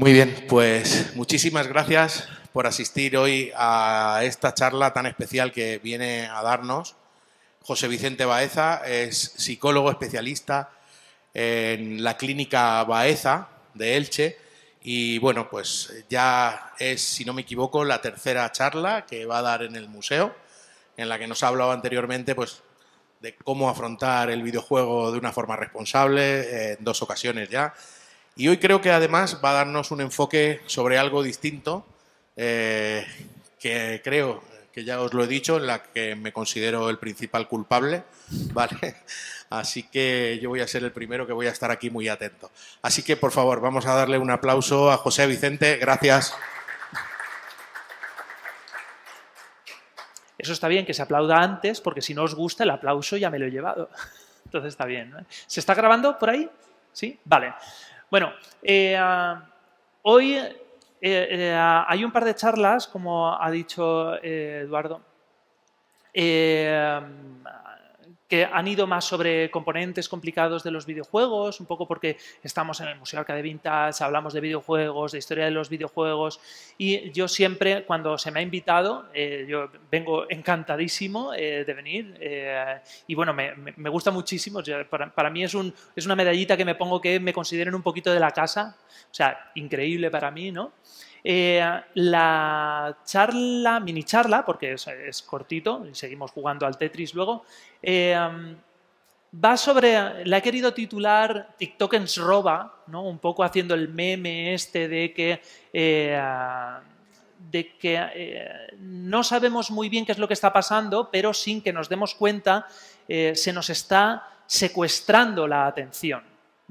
Muy bien, pues muchísimas gracias por asistir hoy a esta charla tan especial que viene a darnos. José Vicente Baeza es psicólogo especialista en la clínica Baeza de Elche y bueno, pues ya es, si no me equivoco, la tercera charla que va a dar en el museo, en la que nos ha hablado anteriormente pues, de cómo afrontar el videojuego de una forma responsable eh, en dos ocasiones ya y hoy creo que además va a darnos un enfoque sobre algo distinto, eh, que creo que ya os lo he dicho, en la que me considero el principal culpable, ¿vale? Así que yo voy a ser el primero que voy a estar aquí muy atento. Así que, por favor, vamos a darle un aplauso a José Vicente. Gracias. Eso está bien que se aplauda antes, porque si no os gusta el aplauso ya me lo he llevado. Entonces está bien. ¿Se está grabando por ahí? ¿Sí? Vale. Bueno, eh, ah, hoy eh, eh, ah, hay un par de charlas, como ha dicho Eduardo que han ido más sobre componentes complicados de los videojuegos, un poco porque estamos en el Museo Arcade Vintage, hablamos de videojuegos, de historia de los videojuegos, y yo siempre, cuando se me ha invitado, eh, yo vengo encantadísimo eh, de venir, eh, y bueno, me, gusta muchísimo, para, mí es una medallita que me pongo que me consideren un poquito de la casa, o sea, increíble para mí, ¿no? Eh, la charla, mini charla, porque es, cortito y seguimos jugando al Tetris luego, eh, um, va sobre, la he querido titular TikTokens roba, ¿no? un poco haciendo el meme este de que, eh, de que no sabemos muy bien qué es lo que está pasando, pero sin que nos demos cuenta se nos está secuestrando la atención.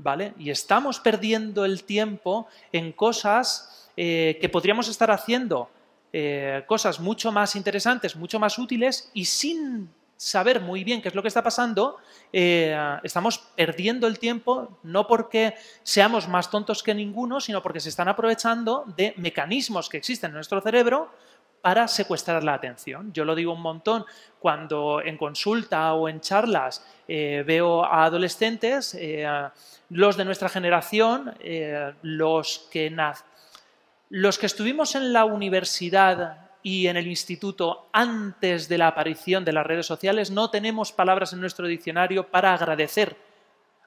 ¿Vale? Y estamos perdiendo el tiempo en cosas eh, que podríamos estar haciendo eh, cosas mucho más interesantes, mucho más útiles y sin saber muy bien qué es lo que está pasando, eh, estamos perdiendo el tiempo no porque seamos más tontos que ninguno, sino porque se están aprovechando de mecanismos que existen en nuestro cerebro para secuestrar la atención. Yo lo digo un montón cuando en consulta o en charlas veo a adolescentes, los de nuestra generación, los que nacen... Los que estuvimos en la universidad y en el instituto antes de la aparición de las redes sociales no tenemos palabras en nuestro diccionario para agradecer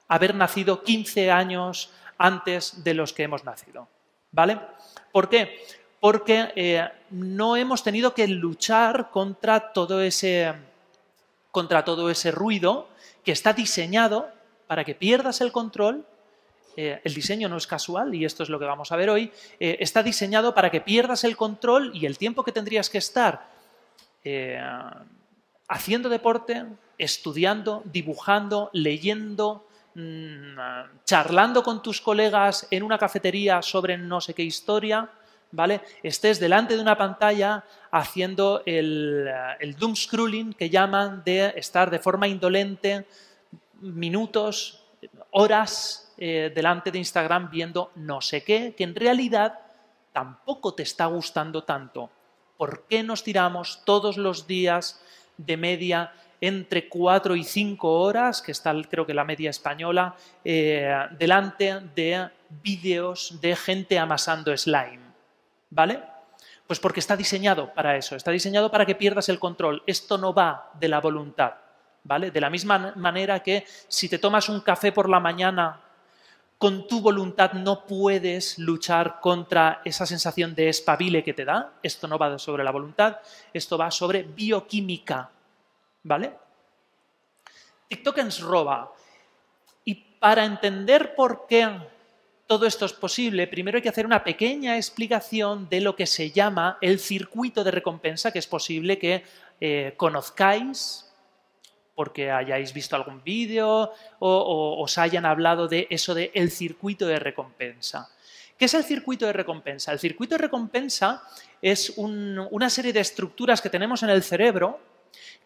haber nacido 15 años antes de los que hemos nacido. ¿Vale? ¿Por qué? Porque eh, no hemos tenido que luchar contra todo ese, contra todo ese ruido que está diseñado para que pierdas el control eh, el diseño no es casual, y esto es lo que vamos a ver hoy, eh, está diseñado para que pierdas el control y el tiempo que tendrías que estar eh, haciendo deporte, estudiando, dibujando, leyendo, mm, charlando con tus colegas en una cafetería sobre no sé qué historia, ¿vale? Estés delante de una pantalla haciendo el, el doom scrolling que llaman de estar de forma indolente minutos, horas eh, delante de Instagram viendo no sé qué, que en realidad tampoco te está gustando tanto. ¿Por qué nos tiramos todos los días de media entre 4 y 5 horas, que está creo que la media española, eh, delante de vídeos de gente amasando slime? ¿Vale? Pues porque está diseñado para eso, está diseñado para que pierdas el control. Esto no va de la voluntad, ¿vale? De la misma manera que si te tomas un café por la mañana con tu voluntad no puedes luchar contra esa sensación de espabile que te da. Esto no va sobre la voluntad, esto va sobre bioquímica. ¿Vale? TikTok roba. Y para entender por qué todo esto es posible, primero hay que hacer una pequeña explicación de lo que se llama el circuito de recompensa que es posible que eh, conozcáis porque hayáis visto algún vídeo o, os hayan hablado de eso de el circuito de recompensa. ¿Qué es el circuito de recompensa? El circuito de recompensa es una serie de estructuras que tenemos en el cerebro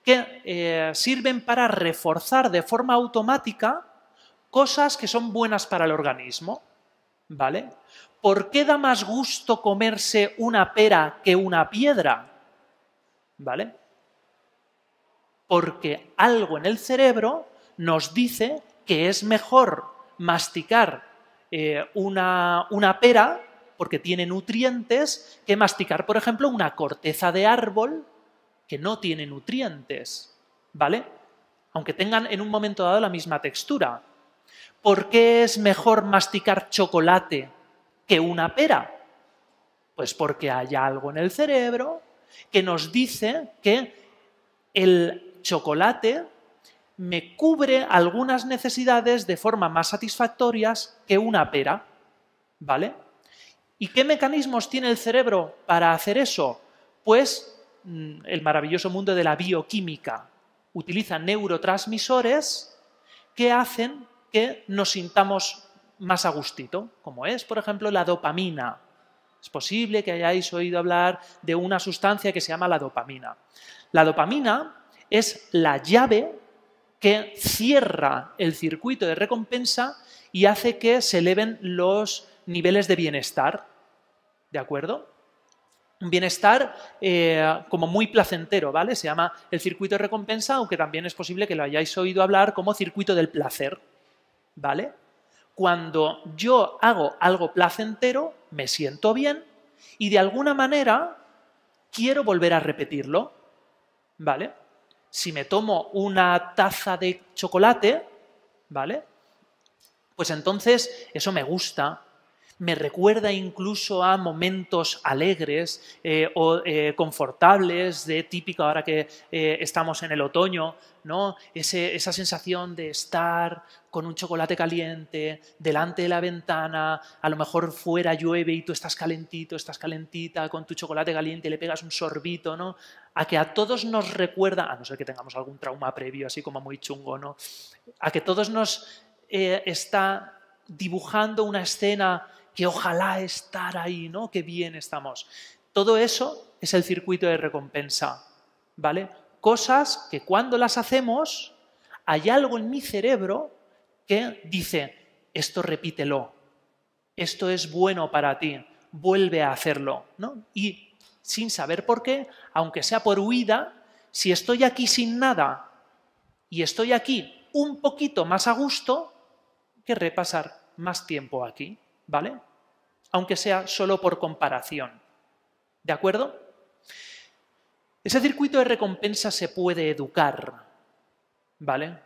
que eh, sirven para reforzar de forma automática cosas que son buenas para el organismo. ¿Vale? ¿Por qué da más gusto comerse una pera que una piedra? ¿Vale? porque algo en el cerebro nos dice que es mejor masticar eh, una, una pera porque tiene nutrientes que masticar, por ejemplo, una corteza de árbol que no tiene nutrientes, ¿vale? Aunque tengan en un momento dado la misma textura. ¿Por qué es mejor masticar chocolate que una pera? Pues porque hay algo en el cerebro que nos dice que el chocolate me cubre algunas necesidades de forma más satisfactorias que una pera. ¿Vale? ¿Y qué mecanismos tiene el cerebro para hacer eso? Pues mm, el maravilloso mundo de la bioquímica. Utiliza neurotransmisores que hacen que nos sintamos más a gustito, como es, por ejemplo, la dopamina. Es posible que hayáis oído hablar de una sustancia que se llama la dopamina. La dopamina es la llave que cierra el circuito de recompensa y hace que se eleven los niveles de bienestar. ¿De acuerdo? Un bienestar eh, como muy placentero, ¿vale? Se llama el circuito de recompensa, aunque también es posible que lo hayáis oído hablar como circuito del placer, ¿vale? Cuando yo hago algo placentero, me siento bien y de alguna manera quiero volver a repetirlo, ¿vale? si me tomo una taza de chocolate, ¿vale? Pues entonces eso me gusta, me recuerda incluso a momentos alegres eh, o eh, confortables, de típico ahora que eh, estamos en el otoño, ¿no? esa sensación de estar con un chocolate caliente, delante de la ventana, a lo mejor fuera llueve y tú estás calentito, estás calentita con tu chocolate caliente, y le pegas un sorbito, ¿no? a que a todos nos recuerda, a no ser que tengamos algún trauma previo, así como muy chungo, ¿no? A que todos nos eh, está dibujando una escena que ojalá estar ahí, ¿no? Qué bien estamos. Todo eso es el circuito de recompensa, ¿vale? Cosas que cuando las hacemos, hay algo en mi cerebro que dice, esto repítelo, esto es bueno para ti, vuelve a hacerlo, ¿no? Y sin saber por qué, aunque sea por huida, si estoy aquí sin nada y estoy aquí un poquito más a gusto, querré pasar más tiempo aquí, ¿vale? Aunque sea solo por comparación. ¿De acuerdo? Ese circuito de recompensa se puede educar, ¿vale?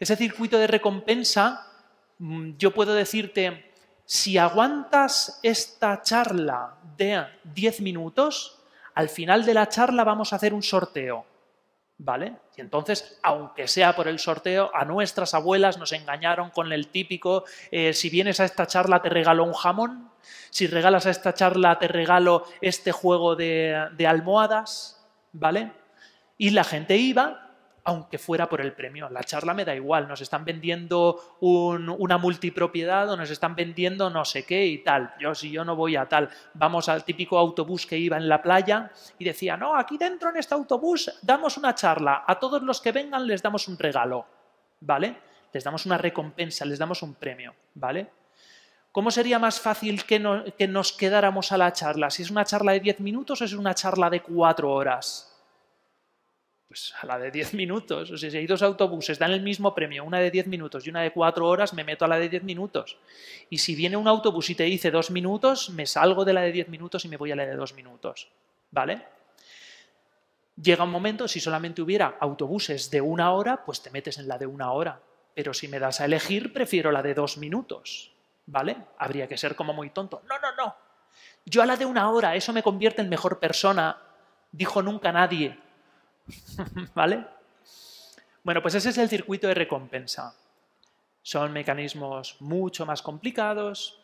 Ese circuito de recompensa, mm, yo puedo decirte, si aguantas esta charla de 10 minutos, al final de la charla vamos a hacer un sorteo. ¿Vale? Y entonces, aunque sea por el sorteo, a nuestras abuelas nos engañaron con el típico, eh, si vienes a esta charla te regalo un jamón, si regalas a esta charla te regalo este juego de, de almohadas, ¿vale? Y la gente iba aunque fuera por el premio. La charla me da igual, nos están vendiendo una multipropiedad o nos están vendiendo no sé qué y tal. Yo si yo no voy a tal, vamos al típico autobús que iba en la playa y decía, no, aquí dentro en este autobús damos una charla, a todos los que vengan les damos un regalo, ¿vale? Les damos una recompensa, les damos un premio, ¿vale? ¿Cómo sería más fácil que, que nos quedáramos a la charla? ¿Si es una charla de 10 minutos o es una charla de 4 horas? pues a la de 10 minutos. O sea, si hay dos autobuses, dan el mismo premio, una de 10 minutos y una de 4 horas, me meto a la de 10 minutos. Y si viene un autobús y te dice 2 minutos, me salgo de la de 10 minutos y me voy a la de 2 minutos. ¿Vale? Llega un momento, si solamente hubiera autobuses de una hora, pues te metes en la de una hora. Pero si me das a elegir, prefiero la de dos minutos. ¿Vale? Habría que ser como muy tonto. No, no, no. Yo a la de una hora, eso me convierte en mejor persona, dijo nunca nadie. ¿Vale? Bueno, pues ese es el circuito de recompensa. Son mecanismos mucho más complicados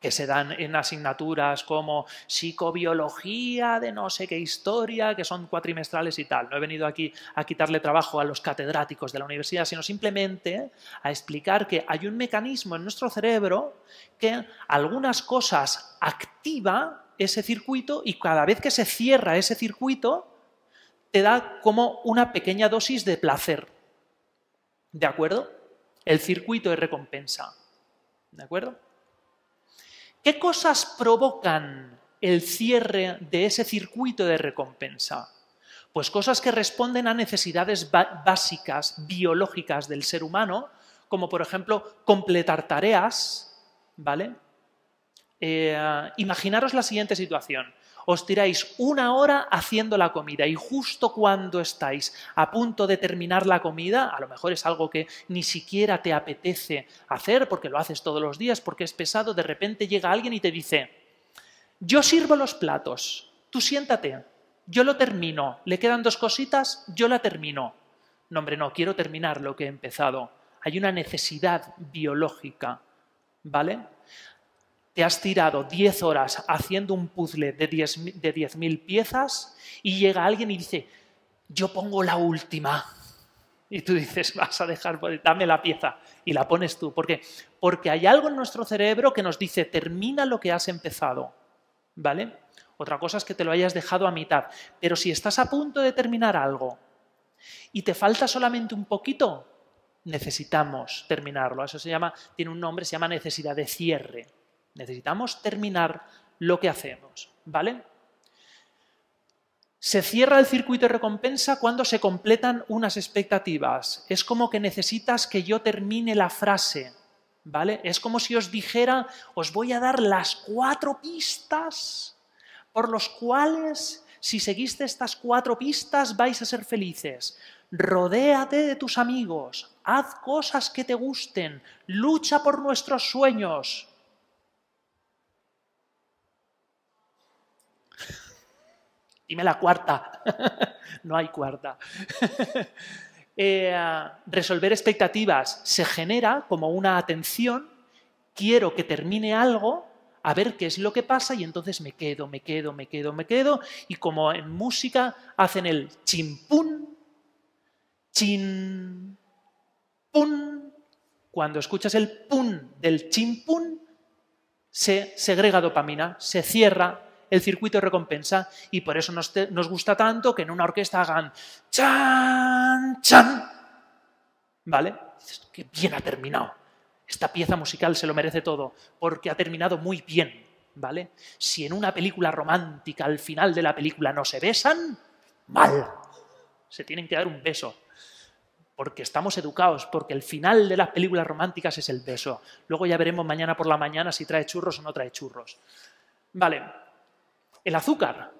que se dan en asignaturas como psicobiología de no sé qué historia, que son cuatrimestrales y tal. No he venido aquí a quitarle trabajo a los catedráticos de la universidad, sino simplemente a explicar que hay un mecanismo en nuestro cerebro que algunas cosas activa ese circuito y cada vez que se cierra ese circuito, te da como una pequeña dosis de placer. ¿De acuerdo? El circuito de recompensa. ¿De acuerdo? ¿Qué cosas provocan el cierre de ese circuito de recompensa? Pues cosas que responden a necesidades básicas, biológicas del ser humano, como por ejemplo completar tareas, ¿vale? Eh, imaginaros la siguiente situación os tiráis una hora haciendo la comida y justo cuando estáis a punto de terminar la comida, a lo mejor es algo que ni siquiera te apetece hacer porque lo haces todos los días, porque es pesado, de repente llega alguien y te dice, yo sirvo los platos, tú siéntate, yo lo termino, le quedan dos cositas, yo la termino. No, hombre, no, quiero terminar lo que he empezado. Hay una necesidad biológica, ¿vale? te has tirado 10 horas haciendo un puzzle de 10.000 de piezas y llega alguien y dice, yo pongo la última. Y tú dices, vas a dejar, dame la pieza. Y la pones tú. ¿Por qué? Porque hay algo en nuestro cerebro que nos dice, termina lo que has empezado. ¿Vale? Otra cosa es que te lo hayas dejado a mitad. Pero si estás a punto de terminar algo y te falta solamente un poquito, necesitamos terminarlo. Eso se llama, tiene un nombre, se llama necesidad de cierre. Necesitamos terminar lo que hacemos, ¿vale? Se cierra el circuito de recompensa cuando se completan unas expectativas. Es como que necesitas que yo termine la frase, ¿vale? Es como si os dijera, os voy a dar las cuatro pistas por los cuales, si seguiste estas cuatro pistas, vais a ser felices. Rodéate de tus amigos, haz cosas que te gusten, lucha por nuestros sueños, Dime la cuarta. no hay cuarta. Eh, resolver expectativas se genera como una atención. Quiero que termine algo, a ver qué es lo que pasa y entonces me quedo, me quedo, me quedo, me quedo. Y como en música hacen el chimpún, chin, Cuando escuchas el pun del chimpún, se segrega dopamina, se cierra el circuito recompensa. Y por eso nos, gusta tanto que en una orquesta hagan chan, chan. ¿Vale? que bien ha terminado. Esta pieza musical se lo merece todo, porque ha terminado muy bien. ¿Vale? Si en una película romántica al final de la película no se besan, mal. Se tienen que dar un beso porque estamos educados, porque el final de las películas románticas es el beso. Luego ya veremos mañana por la mañana si trae churros o no trae churros. Vale, el azúcar.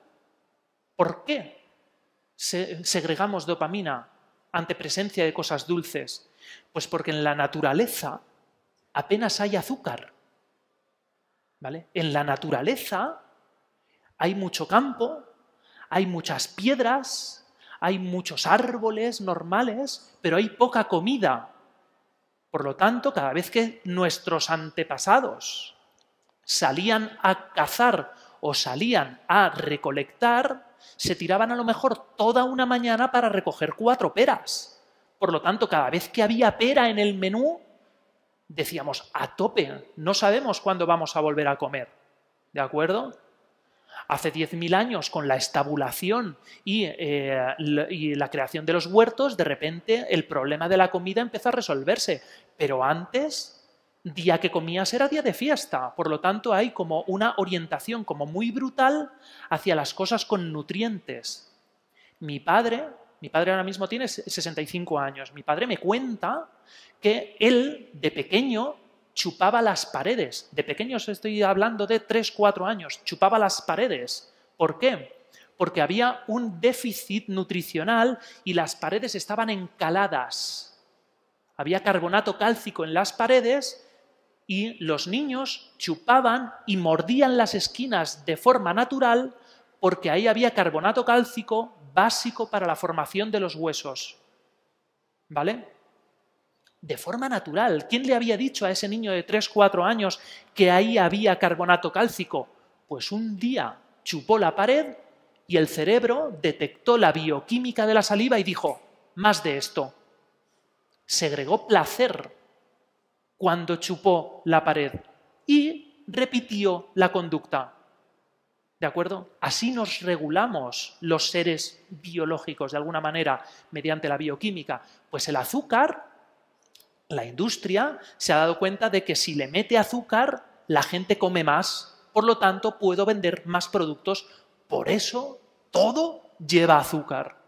¿Por qué se segregamos dopamina ante presencia de cosas dulces? Pues porque en la naturaleza apenas hay azúcar. ¿Vale? En la naturaleza hay mucho campo, hay muchas piedras, hay muchos árboles normales, pero hay poca comida. Por lo tanto, cada vez que nuestros antepasados salían a cazar o salían a recolectar, se tiraban a lo mejor toda una mañana para recoger cuatro peras. Por lo tanto, cada vez que había pera en el menú, decíamos, a tope, no sabemos cuándo vamos a volver a comer. ¿De acuerdo? Hace 10.000 años, con la estabulación y, eh, y, la creación de los huertos, de repente el problema de la comida empezó a resolverse. Pero antes día que comías era día de fiesta, por lo tanto hay como una orientación como muy brutal hacia las cosas con nutrientes. Mi padre, mi padre ahora mismo tiene 65 años, mi padre me cuenta que él de pequeño chupaba las paredes, de pequeño estoy hablando de 3, 4 años, chupaba las paredes. ¿Por qué? Porque había un déficit nutricional y las paredes estaban encaladas. Había carbonato cálcico en las paredes y los niños chupaban y mordían las esquinas de forma natural porque ahí había carbonato cálcico básico para la formación de los huesos. ¿Vale? De forma natural. ¿Quién le había dicho a ese niño de 3, 4 años que ahí había carbonato cálcico? Pues un día chupó la pared y el cerebro detectó la bioquímica de la saliva y dijo, más de esto. Segregó placer cuando chupó la pared y repitió la conducta. ¿De acuerdo? Así nos regulamos los seres biológicos, de alguna manera, mediante la bioquímica. Pues el azúcar, la industria, se ha dado cuenta de que si le mete azúcar, la gente come más, por lo tanto, puedo vender más productos. Por eso, todo lleva azúcar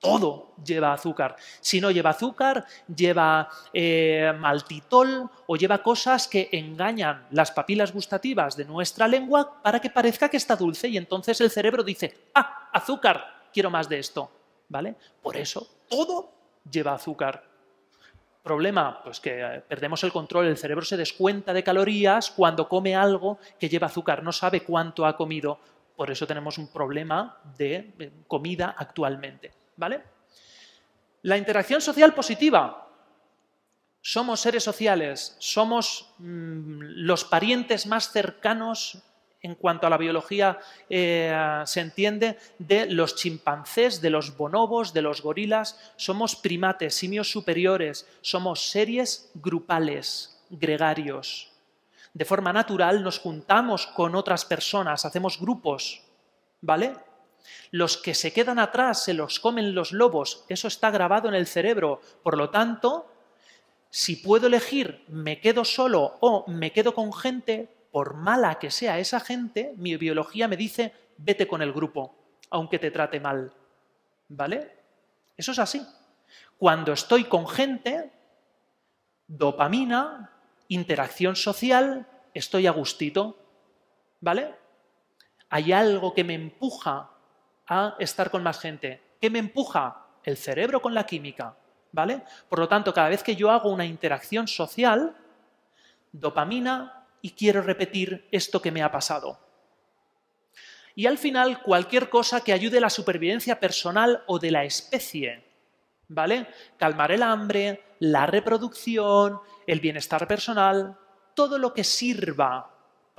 todo lleva azúcar. Si no lleva azúcar, lleva eh, maltitol o lleva cosas que engañan las papilas gustativas de nuestra lengua para que parezca que está dulce y entonces el cerebro dice, ah, azúcar, quiero más de esto. ¿Vale? Por eso, todo lleva azúcar. Problema, pues que eh, perdemos el control, el cerebro se descuenta de calorías cuando come algo que lleva azúcar, no sabe cuánto ha comido. Por eso tenemos un problema de eh, comida actualmente. ¿vale? La interacción social positiva. Somos seres sociales, somos mm, los parientes más cercanos en cuanto a la biología eh, se entiende, de los chimpancés, de los bonobos, de los gorilas. Somos primates, simios superiores, somos series grupales, gregarios. De forma natural nos juntamos con otras personas, hacemos grupos, ¿vale? Los que se quedan atrás se los comen los lobos, eso está grabado en el cerebro. Por lo tanto, si puedo elegir me quedo solo o me quedo con gente, por mala que sea esa gente, mi biología me dice vete con el grupo, aunque te trate mal. ¿Vale? Eso es así. Cuando estoy con gente, dopamina, interacción social, estoy a gustito. ¿Vale? Hay algo que me empuja a estar con más gente. ¿Qué me empuja? El cerebro con la química, ¿vale? Por lo tanto, cada vez que yo hago una interacción social, dopamina y quiero repetir esto que me ha pasado. Y al final, cualquier cosa que ayude la supervivencia personal o de la especie, ¿vale? Calmar el hambre, la reproducción, el bienestar personal, todo lo que sirva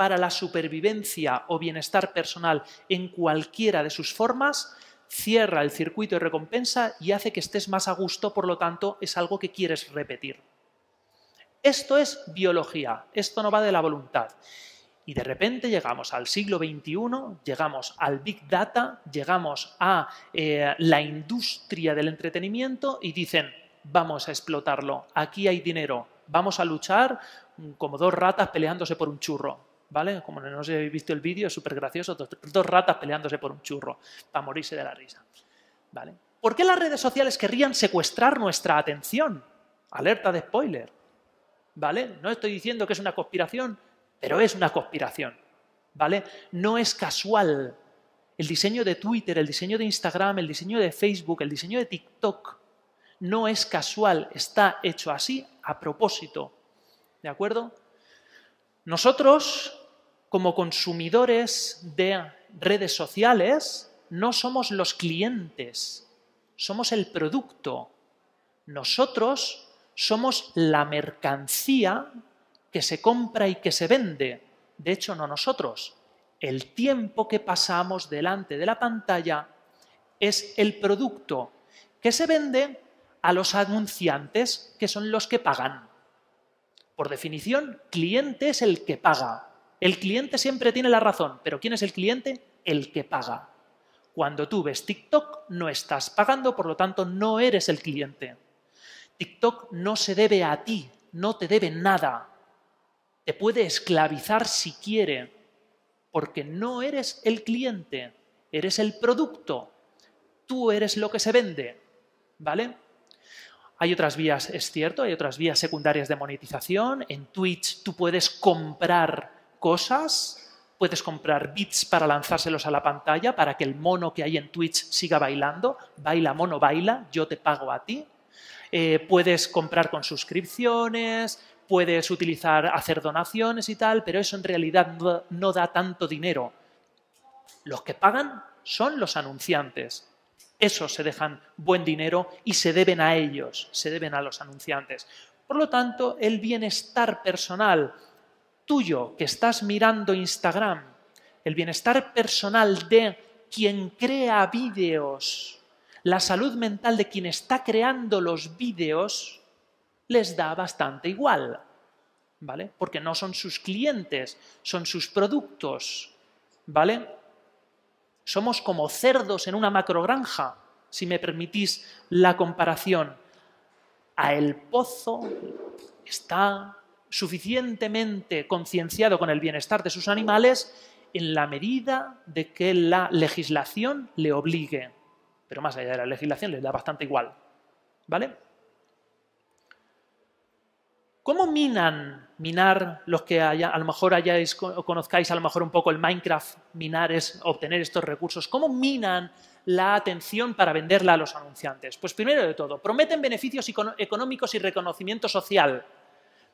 para la supervivencia o bienestar personal en cualquiera de sus formas, cierra el circuito de recompensa y hace que estés más a gusto, por lo tanto es algo que quieres repetir. Esto es biología, esto no va de la voluntad. Y de repente llegamos al siglo XXI, llegamos al Big Data, llegamos a eh, la industria del entretenimiento y dicen, vamos a explotarlo, aquí hay dinero, vamos a luchar como dos ratas peleándose por un churro. ¿vale? Como no os habéis visto el vídeo, es súper gracioso, dos, dos, ratas peleándose por un churro para morirse de la risa, ¿vale? ¿Por qué las redes sociales querrían secuestrar nuestra atención? Alerta de spoiler, ¿vale? No estoy diciendo que es una conspiración, pero es una conspiración, ¿vale? No es casual. El diseño de Twitter, el diseño de Instagram, el diseño de Facebook, el diseño de TikTok, no es casual, está hecho así a propósito. ¿De acuerdo? Nosotros como consumidores de redes sociales, no somos los clientes, somos el producto. Nosotros somos la mercancía que se compra y que se vende. De hecho, no nosotros. El tiempo que pasamos delante de la pantalla es el producto que se vende a los anunciantes, que son los que pagan. Por definición, cliente es el que paga. El cliente siempre tiene la razón, pero ¿quién es el cliente? El que paga. Cuando tú ves TikTok no estás pagando, por lo tanto no eres el cliente. TikTok no se debe a ti, no te debe nada. Te puede esclavizar si quiere, porque no eres el cliente, eres el producto. Tú eres lo que se vende, ¿vale? Hay otras vías, es cierto, hay otras vías secundarias de monetización. En Twitch tú puedes comprar cosas, puedes comprar bits para lanzárselos a la pantalla para que el mono que hay en Twitch siga bailando. Baila, mono, baila, yo te pago a ti. Eh, puedes comprar con suscripciones, puedes utilizar, hacer donaciones y tal, pero eso en realidad no da tanto dinero. Los que pagan son los anunciantes. Esos se dejan buen dinero y se deben a ellos, se deben a los anunciantes. Por lo tanto, el bienestar personal tuyo que estás mirando Instagram, el bienestar personal de quien crea vídeos, la salud mental de quien está creando los vídeos, les da bastante igual, ¿vale? Porque no son sus clientes, son sus productos, ¿vale? Somos como cerdos en una macrogranja, si me permitís la comparación. A el pozo está suficientemente concienciado con el bienestar de sus animales en la medida de que la legislación le obligue. Pero más allá de la legislación, les da bastante igual. ¿Vale? ¿Cómo minan? Minar, los que a lo mejor hayáis, conozcáis a lo mejor un poco el Minecraft, minar es obtener estos recursos. ¿Cómo minan la atención para venderla a los anunciantes? Pues primero de todo, prometen beneficios económicos y reconocimiento social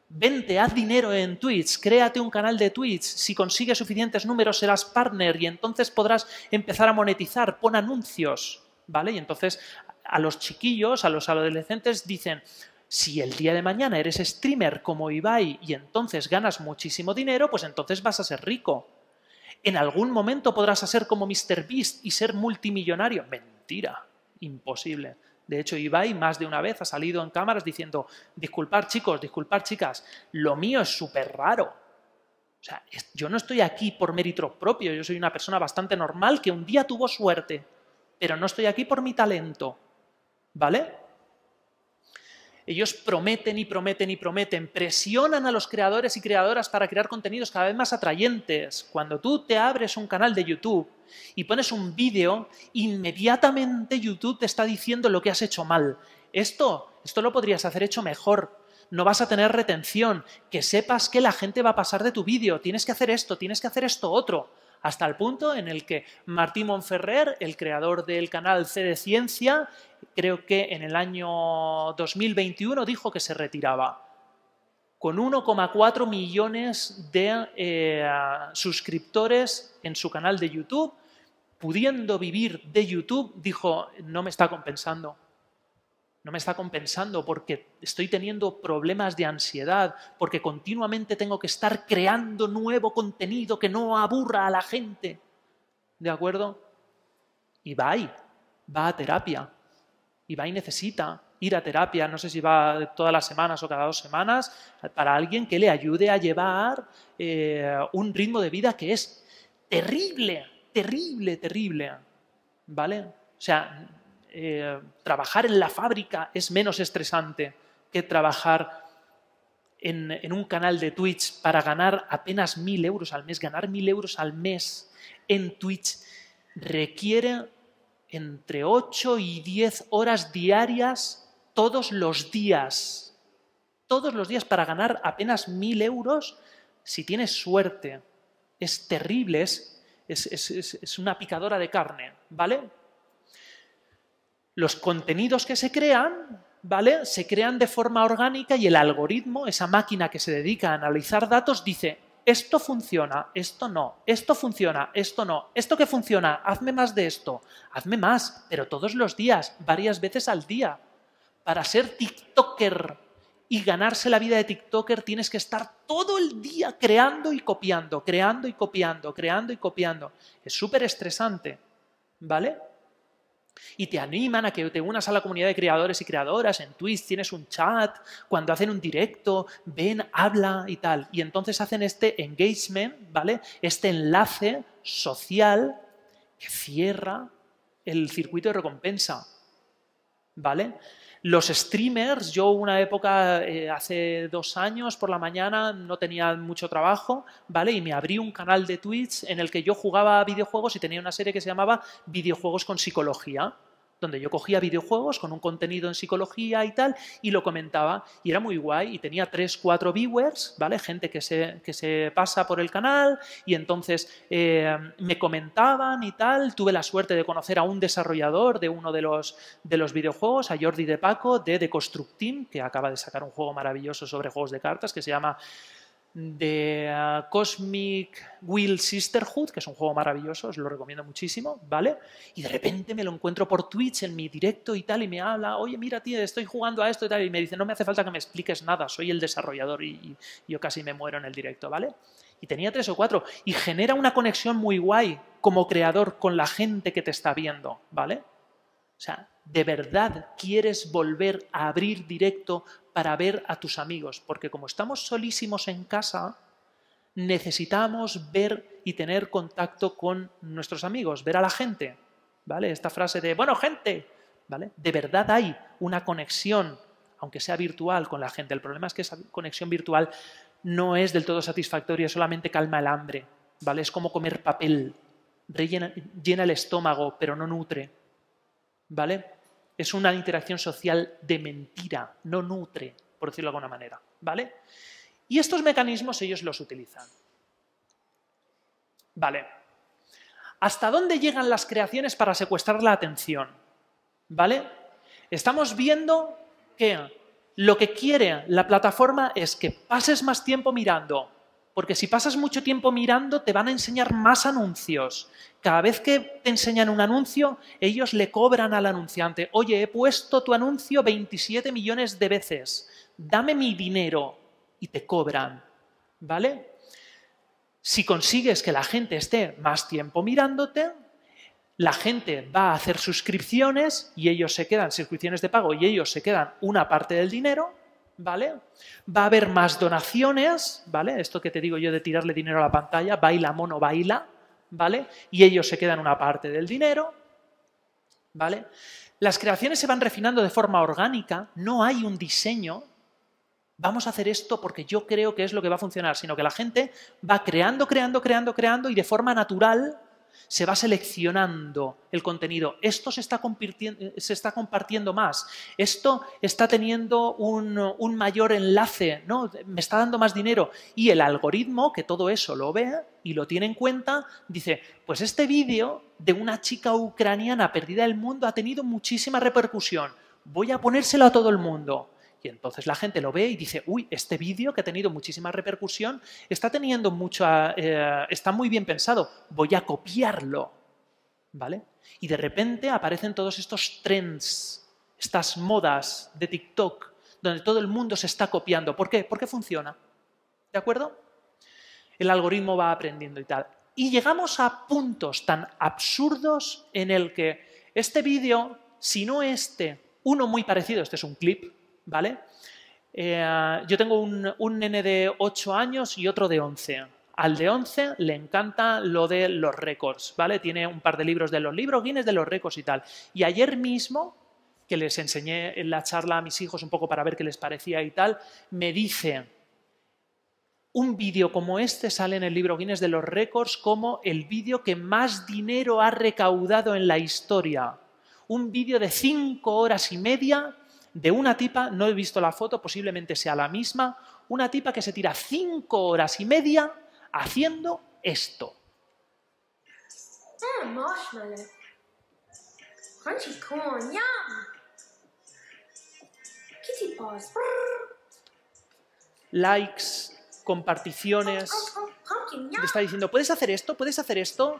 vente, haz dinero en Twitch, créate un canal de Twitch, si consigues suficientes números serás partner y entonces podrás empezar a monetizar, pon anuncios, ¿vale? Y entonces a los chiquillos, a los adolescentes dicen, si el día de mañana eres streamer como Ibai y entonces ganas muchísimo dinero, pues entonces vas a ser rico. En algún momento podrás hacer como Beast y ser multimillonario. Mentira, imposible. De hecho, Ibai más de una vez ha salido en cámaras diciendo, disculpar chicos, disculpar chicas, lo mío es súper raro. O sea, yo no estoy aquí por mérito propio, yo soy una persona bastante normal que un día tuvo suerte, pero no estoy aquí por mi talento. ¿Vale? Ellos prometen y prometen y prometen, presionan a los creadores y creadoras para crear contenidos cada vez más atrayentes. Cuando tú te abres un canal de YouTube y pones un vídeo, inmediatamente YouTube te está diciendo lo que has hecho mal. Esto, esto lo podrías hacer hecho mejor. No vas a tener retención, que sepas que la gente va a pasar de tu vídeo, tienes que hacer esto, tienes que hacer esto otro hasta el punto en el que Martín Monferrer, el creador del canal C de Ciencia, creo que en el año 2021 dijo que se retiraba con 1,4 millones de eh, suscriptores en su canal de YouTube, pudiendo vivir de YouTube, dijo, no me está compensando. No me está compensando porque estoy teniendo problemas de ansiedad, porque continuamente tengo que estar creando nuevo contenido que no aburra a la gente. ¿De acuerdo? Y va ahí, va a terapia, y va y necesita ir a terapia, no sé si va todas las semanas o cada dos semanas, para alguien que le ayude a llevar eh, un ritmo de vida que es terrible, terrible, terrible. ¿Vale? O sea, eh, trabajar en la fábrica es menos estresante que trabajar en, en un canal de Twitch para ganar apenas mil euros al mes. Ganar mil euros al mes en Twitch requiere entre 8 y 10 horas diarias todos los días. Todos los días para ganar apenas 1.000 euros si tienes suerte. Es terrible, es, es una picadora de carne, ¿vale? Los contenidos que se crean ¿vale? Se crean de forma orgánica y el algoritmo, esa máquina que se dedica a analizar datos, dice, esto funciona, esto no, esto funciona, esto no, esto que funciona, hazme más de esto, hazme más, pero todos los días, varias veces al día. Para ser TikToker y ganarse la vida de TikToker tienes que estar todo el día creando y copiando, creando y copiando, creando y copiando. Es súper estresante, ¿vale? y te animan a que te unas a la comunidad de creadores y creadoras. En Twitch tienes un chat, cuando hacen un directo, ven, habla y tal. Y entonces hacen este engagement, ¿vale? Este enlace social que cierra el circuito de recompensa, ¿vale? Los streamers, yo una época, eh, hace dos años por la mañana, no tenía mucho trabajo, ¿vale? Y me abrí un canal de Twitch en el que yo jugaba videojuegos y tenía una serie que se llamaba Videojuegos con Psicología donde yo cogía videojuegos con un contenido en psicología y tal, y lo comentaba, y era muy guay, y tenía tres cuatro viewers, ¿vale? Gente que se, que se pasa por el canal, y entonces eh, me comentaban y tal, tuve la suerte de conocer a un desarrollador de uno de los, de los videojuegos, a Jordi de Paco, de The Construct Team, que acaba de sacar un juego maravilloso sobre juegos de cartas, que se llama de ah, Cosmic Will Sisterhood, que es un juego maravilloso, os lo recomiendo muchísimo, ¿vale? Y de repente me lo encuentro por Twitch en mi directo y tal, y me habla, oye, mira, tío, estoy jugando a esto y tal, y me dice, no me hace falta que me expliques nada, soy el desarrollador y yo casi me muero en el directo, ¿vale? Y tenía tres o cuatro, y genera una conexión muy guay como creador con la gente que te está viendo, ¿vale? O sea, de verdad quieres volver a abrir directo para ver a tus amigos, porque como estamos solísimos en casa, necesitamos ver y tener contacto con nuestros amigos, ver a la gente, ¿vale? Esta frase de, bueno, gente, ¿vale? De verdad hay una conexión, aunque sea virtual, con la gente. El problema es que esa conexión virtual no es del todo satisfactoria, solamente calma el hambre, ¿vale? Es como comer papel, llena el estómago, pero no nutre, ¿vale? es una interacción social de mentira, no nutre, por decirlo de alguna manera. ¿Vale? Y estos mecanismos ellos los utilizan. Vale. ¿Hasta dónde llegan las creaciones para secuestrar la atención? ¿Vale? Estamos viendo que lo que quiere la plataforma es que pases más tiempo mirando porque si pasas mucho tiempo mirando te van a enseñar más anuncios. Cada vez que te enseñan un anuncio, ellos le cobran al anunciante, oye, he puesto tu anuncio 27 millones de veces, dame mi dinero y te cobran. ¿Vale? Si consigues que la gente esté más tiempo mirándote, la gente va a hacer suscripciones y ellos se quedan, suscripciones de pago, y ellos se quedan una parte del dinero ¿vale? Va a haber más donaciones, ¿vale? Esto que te digo yo de tirarle dinero a la pantalla, baila mono, baila, ¿vale? Y ellos se quedan una parte del dinero, ¿vale? Las creaciones se van refinando de forma orgánica, no hay un diseño, vamos a hacer esto porque yo creo que es lo que va a funcionar, sino que la gente va creando, creando, creando, creando y de forma natural se va seleccionando el contenido. Esto se está, eh, compartiendo más, esto está teniendo un, mayor enlace, ¿no? me está dando más dinero. Y el algoritmo, que todo eso lo ve y lo tiene en cuenta, dice, pues este vídeo de una chica ucraniana perdida del mundo ha tenido muchísima repercusión, voy a ponérselo a todo el mundo entonces la gente lo ve y dice, uy, este vídeo que ha tenido muchísima repercusión está teniendo mucha, eh, está muy bien pensado, voy a copiarlo. ¿Vale? Y de repente aparecen todos estos trends, estas modas de TikTok, donde todo el mundo se está copiando. ¿Por qué? Porque funciona. ¿De acuerdo? El algoritmo va aprendiendo y tal. Y llegamos a puntos tan absurdos en el que este vídeo, si no este, uno muy parecido, este es un clip, ¿vale? Eh, yo tengo un, nene de 8 años y otro de 11. Al de 11 le encanta lo de los récords, ¿vale? Tiene un par de libros de los libros Guinness de los récords y tal. Y ayer mismo, que les enseñé en la charla a mis hijos un poco para ver qué les parecía y tal, me dice, un vídeo como este sale en el libro Guinness de los récords como el vídeo que más dinero ha recaudado en la historia. Un vídeo de 5 horas y media de una tipa, no he visto la foto, posiblemente sea la misma, una tipa que se tira cinco horas y media haciendo esto. Likes, comparticiones. le está diciendo, ¿puedes hacer esto? ¿Puedes hacer esto?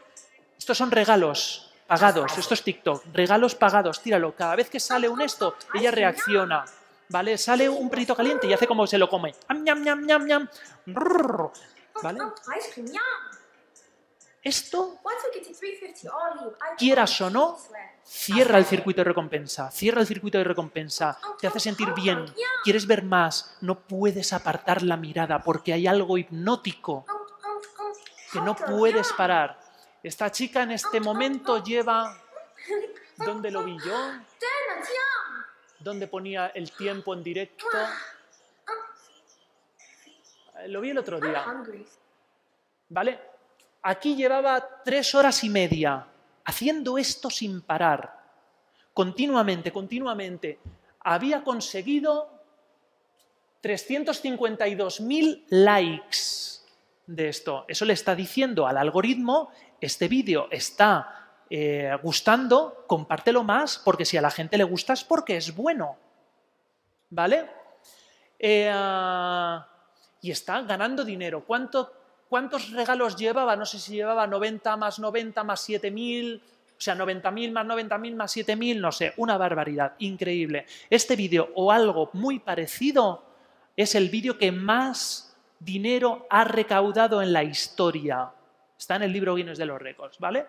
Estos son regalos pagados, esto es TikTok, regalos pagados, tíralo. Cada vez que sale un esto, ella reacciona. ¿Vale? Sale un perrito caliente y hace como se lo come. ñam, ñam, ñam! ¿Vale? Esto, quieras o no, cierra el circuito de recompensa, cierra el circuito de recompensa, te hace sentir bien, quieres ver más, no puedes apartar la mirada porque hay algo hipnótico que no puedes parar. Esta chica en este momento lleva... ¿Dónde lo vi yo? ¿Dónde ponía el tiempo en directo? Ah, ah. Eh, lo vi el otro día. ¿Vale? Aquí llevaba tres horas y media haciendo esto sin parar, continuamente, continuamente. Había conseguido 352.000 likes de esto. Eso le está diciendo al algoritmo este vídeo está eh, gustando, compártelo más, porque si a la gente le gusta es porque es bueno. ¿Vale? Eh, ah, y está ganando dinero. ¿Cuántos regalos llevaba? No sé si llevaba 90 más 90 más 7.000, o sea, 90.000 más 90.000 más 7.000, no sé, una barbaridad, increíble. Este vídeo o algo muy parecido es el vídeo que más dinero ha recaudado en la historia. Está en el libro Guinness de los récords, ¿vale?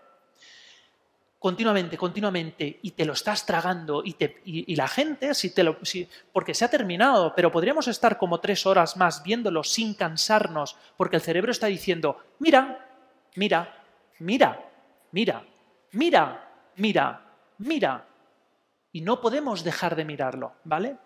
Continuamente, continuamente, y te lo estás tragando, y, la gente, te lo, porque se ha terminado, pero podríamos estar como tres horas más viéndolo sin cansarnos, porque el cerebro está diciendo, mira, mira, mira, mira, mira, mira, mira, y no podemos dejar de mirarlo, ¿vale?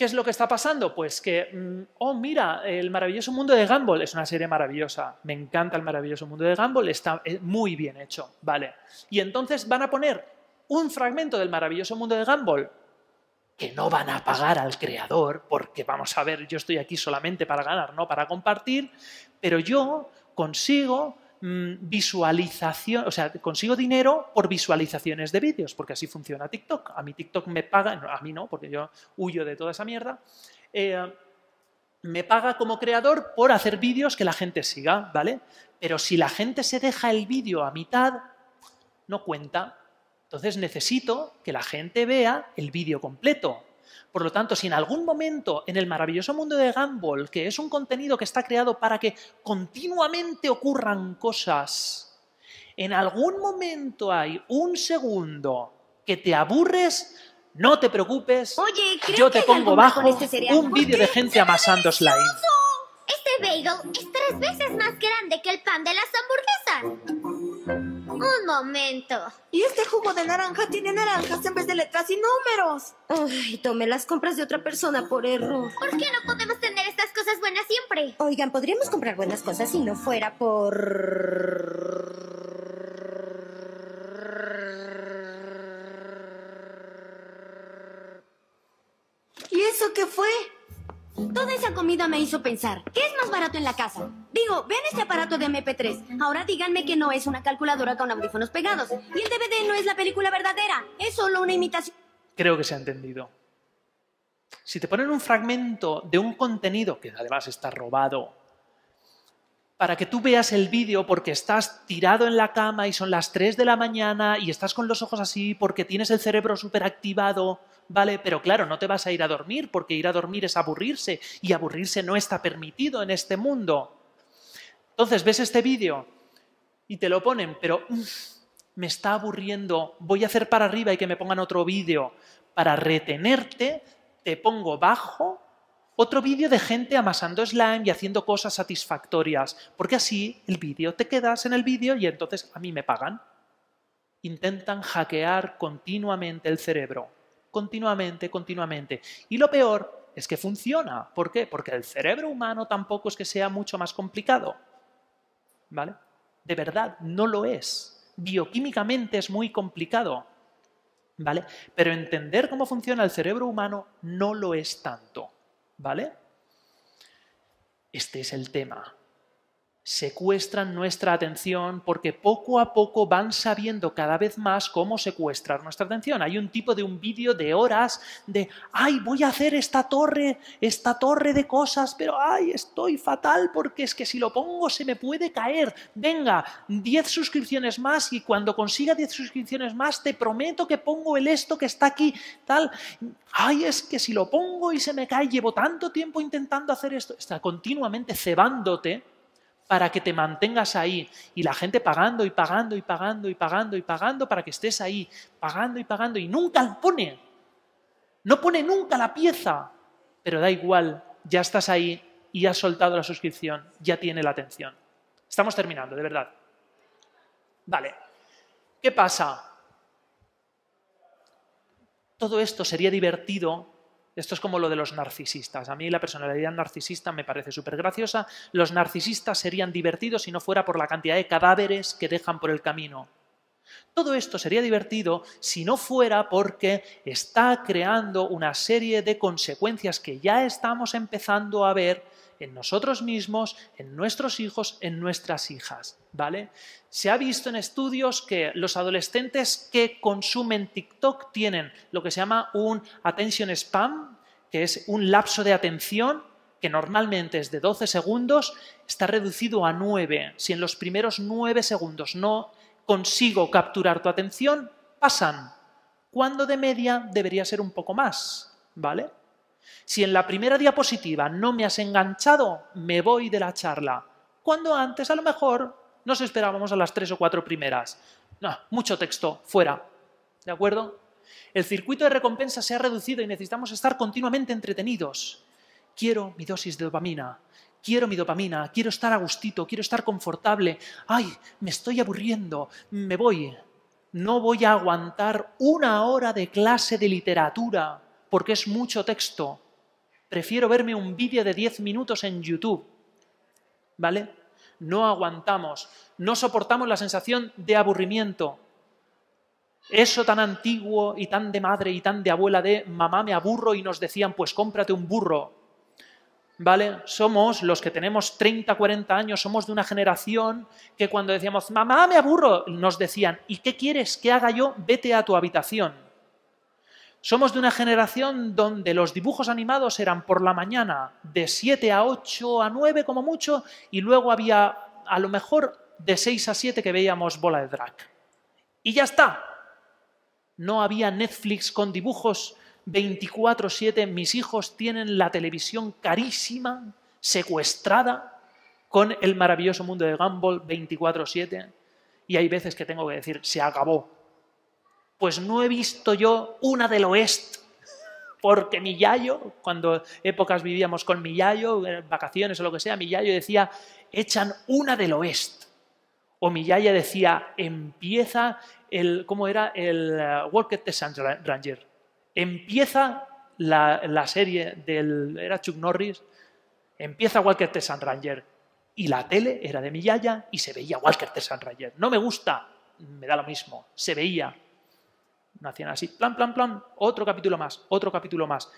¿Qué es lo que está pasando? Pues que, mm, oh, mira, el maravilloso mundo de Gumball es una serie maravillosa. Me encanta el maravilloso mundo de Gumball, está eh, muy bien hecho, ¿vale? Y entonces van a poner un fragmento del maravilloso mundo de Gumball que no van a pagar al creador, porque vamos a ver, yo estoy aquí solamente para ganar, no para compartir, pero yo consigo Mm, visualización, o sea, consigo dinero por visualizaciones de vídeos, porque así funciona TikTok. A mí TikTok me paga, a mí no, porque yo huyo de toda esa mierda. Eh, me paga como creador por hacer vídeos que la gente siga, ¿vale? Pero si la gente se deja el vídeo a mitad, no cuenta. Entonces necesito que la gente vea el vídeo completo, por lo tanto, si en algún momento en el maravilloso mundo de Gumball, que es un contenido que está creado para que continuamente ocurran cosas, en algún momento hay un segundo que te aburres, no te preocupes, yo te pongo bajo este un vídeo de gente amasando slime. Este bagel es tres veces más grande que el pan de las hamburguesas. Un momento. ¿Y este jugo de naranja tiene naranjas en vez de letras y números? Ay, tomé las compras de otra persona por error. ¿Por qué no podemos tener estas cosas buenas siempre? Oigan, podríamos comprar buenas cosas si no fuera por... ¿Y eso qué fue? Toda esa comida me hizo pensar, ¿qué es más barato en la casa? Digo, ven este aparato de MP3. Ahora díganme que no es una calculadora con audífonos pegados. Y el DVD no es la película verdadera, es solo una imitación. Creo que se ha entendido. Si te ponen un fragmento de un contenido que además está robado para que tú veas el vídeo porque estás tirado en la cama y son las 3 de la mañana y estás con los ojos así porque tienes el cerebro súper activado, ¿vale? Pero claro, no te vas a ir a dormir porque ir a dormir es aburrirse y aburrirse no está permitido en este mundo. Entonces ves este vídeo y te lo ponen, pero me está aburriendo, voy a hacer para arriba y que me pongan otro vídeo. Para retenerte, te pongo bajo otro vídeo de gente amasando slime y haciendo cosas satisfactorias, porque así el vídeo, te quedas en el vídeo y entonces a mí me pagan. Intentan hackear continuamente el cerebro, continuamente, continuamente. Y lo peor es que funciona. ¿Por qué? Porque el cerebro humano tampoco es que sea mucho más complicado. ¿Vale? De verdad, no lo es. Bioquímicamente es muy complicado. ¿Vale? Pero entender cómo funciona el cerebro humano no lo es tanto. ¿Vale? Este es el tema secuestran nuestra atención porque poco a poco van sabiendo cada vez más cómo secuestrar nuestra atención. Hay un tipo de un vídeo de horas de, ay, voy a hacer esta torre, esta torre de cosas, pero, ay, estoy fatal porque es que si lo pongo se me puede caer. Venga, 10 suscripciones más y cuando consiga 10 suscripciones más te prometo que pongo el esto que está aquí, tal. Ay, es que si lo pongo y se me cae, llevo tanto tiempo intentando hacer esto, está continuamente cebándote para que te mantengas ahí. Y la gente pagando y pagando y pagando y pagando y pagando para que estés ahí, pagando y pagando. Y nunca lo pone. No pone nunca la pieza. Pero da igual, ya estás ahí y has soltado la suscripción, ya tiene la atención. Estamos terminando, de verdad. Vale. ¿Qué pasa? Todo esto sería divertido esto es como lo de los narcisistas. A mí la personalidad narcisista me parece súper graciosa. Los narcisistas serían divertidos si no fuera por la cantidad de cadáveres que dejan por el camino. Todo esto sería divertido si no fuera porque está creando una serie de consecuencias que ya estamos empezando a ver en nosotros mismos, en nuestros hijos, en nuestras hijas, ¿vale? Se ha visto en estudios que los adolescentes que consumen TikTok tienen lo que se llama un attention spam, que es un lapso de atención que normalmente es de 12 segundos, está reducido a 9. Si en los primeros 9 segundos no consigo capturar tu atención, pasan, ¿Cuándo de media debería ser un poco más, ¿vale? Si en la primera diapositiva no me has enganchado, me voy de la charla. Cuando antes a lo mejor nos esperábamos a las tres o cuatro primeras. No, mucho texto, fuera. ¿De acuerdo? El circuito de recompensa se ha reducido y necesitamos estar continuamente entretenidos. Quiero mi dosis de dopamina, quiero mi dopamina, quiero estar a gustito, quiero estar confortable. Ay, me estoy aburriendo, me voy. No voy a aguantar una hora de clase de literatura porque es mucho texto. Prefiero verme un vídeo de 10 minutos en YouTube. ¿Vale? No aguantamos, no soportamos la sensación de aburrimiento. Eso tan antiguo y tan de madre y tan de abuela de mamá me aburro y nos decían, pues cómprate un burro. ¿Vale? Somos los que tenemos 30, 40 años, somos de una generación que cuando decíamos, mamá me aburro, nos decían, ¿y qué quieres que haga yo? Vete a tu habitación. Somos de una generación donde los dibujos animados eran por la mañana de 7 a 8 a 9 como mucho y luego había a lo mejor de 6 a 7 que veíamos bola de drag. Y ya está. No había Netflix con dibujos 24/7. Mis hijos tienen la televisión carísima, secuestrada, con el maravilloso mundo de Gumball 24/7. Y hay veces que tengo que decir, se acabó, pues no he visto yo una del oeste. Porque mi yayo, cuando épocas vivíamos con mi yayo, vacaciones o lo que sea, mi yayo decía, echan una del oeste. O mi yaya decía, empieza el, ¿cómo era? El uh, Walker sand Ranger. Empieza la, serie del, era Chuck Norris, empieza Walker sand Ranger. Y la tele era de mi y se veía Walker sand Ranger. No me gusta, me da lo mismo, se veía. No hacían así, plan, plan, plan, otro capítulo más, otro capítulo más,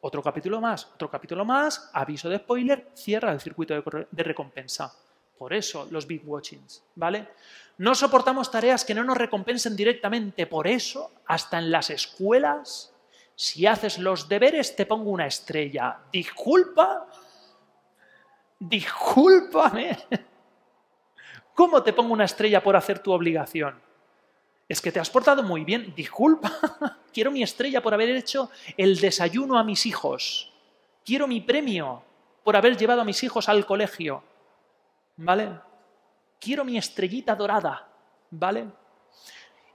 otro capítulo más, otro capítulo más, aviso de spoiler, cierra el circuito de recompensa. Por eso los big watchings, ¿vale? No soportamos tareas que no nos recompensen directamente. Por eso, hasta en las escuelas, si haces los deberes, te pongo una estrella. Disculpa. Discúlpame. ¿Cómo te pongo una estrella por hacer tu obligación? es que te has portado muy bien, disculpa, quiero mi estrella por haber hecho el desayuno a mis hijos, quiero mi premio por haber llevado a mis hijos al colegio, ¿vale? Quiero mi estrellita dorada, ¿vale?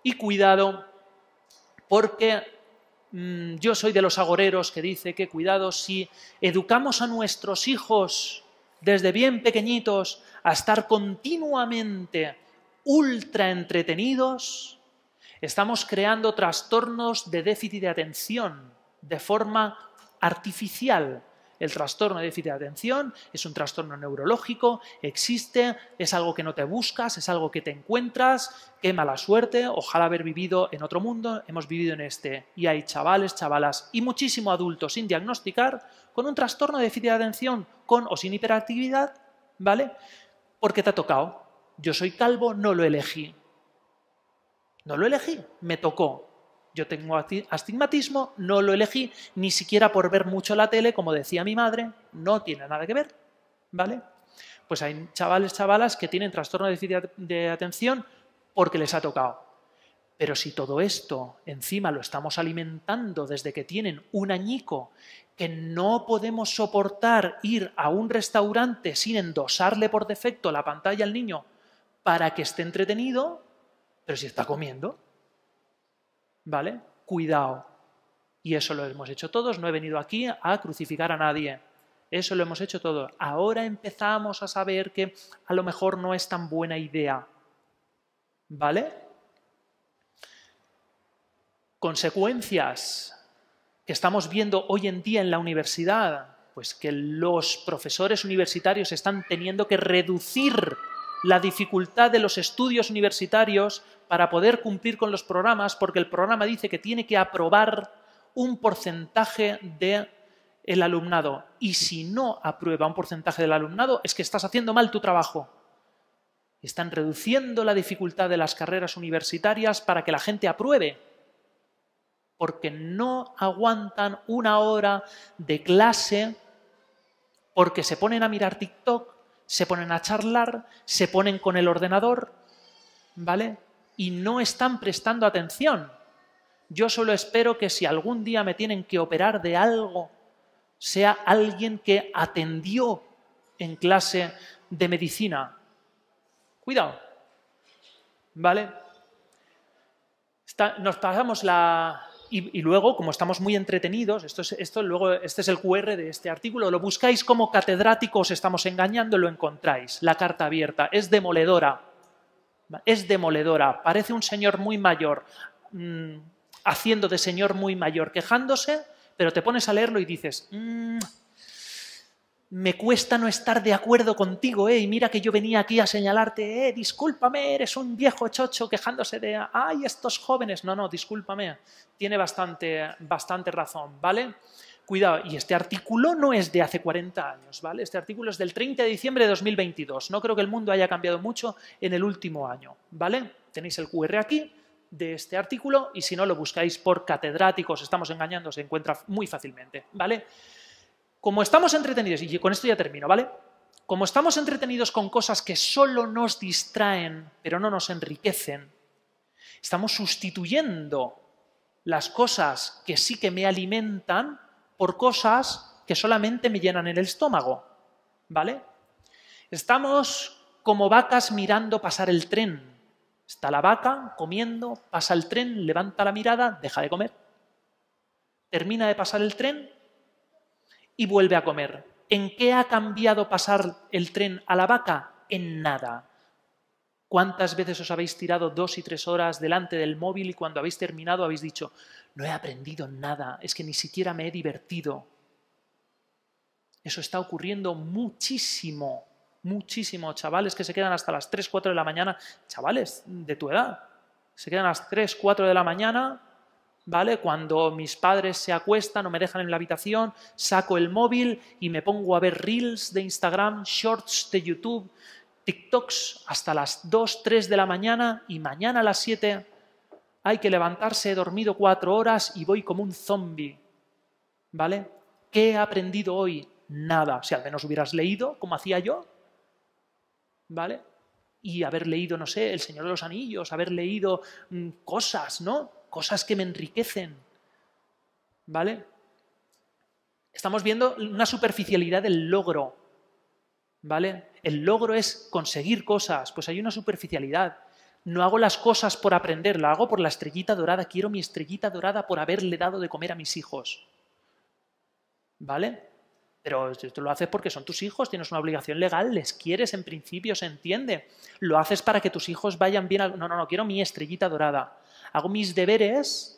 Y cuidado, porque mm, yo soy de los agoreros que dice que cuidado si educamos a nuestros hijos desde bien pequeñitos a estar continuamente ultra entretenidos, Estamos creando trastornos de déficit de atención de forma artificial. El trastorno de déficit de atención es un trastorno neurológico, existe, es algo que no te buscas, es algo que te encuentras, qué mala suerte, ojalá haber vivido en otro mundo, hemos vivido en este. Y hay chavales, chavalas y muchísimo adultos sin diagnosticar con un trastorno de déficit de atención, con o sin hiperactividad, ¿vale? Porque te ha tocado. Yo soy calvo, no lo elegí. No lo elegí, me tocó. Yo tengo astigmatismo, no lo elegí, ni siquiera por ver mucho la tele, como decía mi madre, no tiene nada que ver. ¿Vale? Pues hay chavales, chavalas que tienen trastorno de de atención porque les ha tocado. Pero si todo esto encima lo estamos alimentando desde que tienen un añico, que no podemos soportar ir a un restaurante sin endosarle por defecto la pantalla al niño para que esté entretenido, pero si está comiendo, ¿vale? Cuidado. Y eso lo hemos hecho todos, no he venido aquí a crucificar a nadie. Eso lo hemos hecho todos. Ahora empezamos a saber que a lo mejor no es tan buena idea. ¿Vale? Consecuencias que estamos viendo hoy en día en la universidad, pues que los profesores universitarios están teniendo que reducir la dificultad de los estudios universitarios para poder cumplir con los programas, porque el programa dice que tiene que aprobar un porcentaje de el alumnado. Y si no aprueba un porcentaje del alumnado, es que estás haciendo mal tu trabajo. Están reduciendo la dificultad de las carreras universitarias para que la gente apruebe, porque no aguantan una hora de clase porque se ponen a mirar TikTok se ponen a charlar, se ponen con el ordenador, ¿vale? Y no están prestando atención. Yo solo espero que si algún día me tienen que operar de algo, sea alguien que atendió en clase de medicina. Cuidado. ¿Vale? nos pasamos la, y, luego, como estamos muy entretenidos, esto luego, este es el QR de este artículo, lo buscáis como catedráticos, estamos engañando, lo encontráis. La carta abierta es demoledora, es demoledora, parece un señor muy mayor, mm, haciendo de señor muy mayor, quejándose, pero te pones a leerlo y dices, mm, me cuesta no estar de acuerdo contigo, ¿eh? Y mira que yo venía aquí a señalarte, eh, discúlpame, eres un viejo chocho quejándose de, ay, estos jóvenes. No, no, discúlpame, tiene bastante, bastante razón, ¿vale? Cuidado, y este artículo no es de hace 40 años, ¿vale? Este artículo es del 30 de diciembre de 2022. No creo que el mundo haya cambiado mucho en el último año, ¿vale? Tenéis el QR aquí de este artículo y si no lo buscáis por catedráticos, estamos engañando, se encuentra muy fácilmente, ¿vale? como estamos entretenidos, y con esto ya termino, ¿vale? Como estamos entretenidos con cosas que solo nos distraen, pero no nos enriquecen, estamos sustituyendo las cosas que sí que me alimentan por cosas que solamente me llenan el estómago, ¿vale? Estamos como vacas mirando pasar el tren. Está la vaca comiendo, pasa el tren, levanta la mirada, deja de comer. Termina de pasar el tren, y vuelve a comer. ¿En qué ha cambiado pasar el tren a la vaca? En nada. ¿Cuántas veces os habéis tirado dos y tres horas delante del móvil y cuando habéis terminado habéis dicho, no he aprendido nada, es que ni siquiera me he divertido? Eso está ocurriendo muchísimo, muchísimo. Chavales que se quedan hasta las 3, 4 de la mañana, chavales de tu edad, se quedan a las 3, 4 de la mañana ¿vale? Cuando mis padres se acuestan o me dejan en la habitación, saco el móvil y me pongo a ver reels de Instagram, shorts de YouTube, TikToks hasta las 2, 3 de la mañana y mañana a las 7 hay que levantarse, he dormido cuatro horas y voy como un zombie, ¿vale? ¿Qué he aprendido hoy? Nada. Si al menos hubieras leído, como hacía yo, ¿vale? Y haber leído, no sé, El Señor de los Anillos, haber leído mm, cosas, ¿no? cosas que me enriquecen. ¿Vale? Estamos viendo una superficialidad del logro. ¿Vale? El logro es conseguir cosas, pues hay una superficialidad. No hago las cosas por aprender, la hago por la estrellita dorada. Quiero mi estrellita dorada por haberle dado de comer a mis hijos. ¿Vale? Pero tú lo haces porque son tus hijos, tienes una obligación legal, les quieres, en principio se entiende. Lo haces para que tus hijos vayan bien. No, no, no, quiero mi estrellita dorada hago mis deberes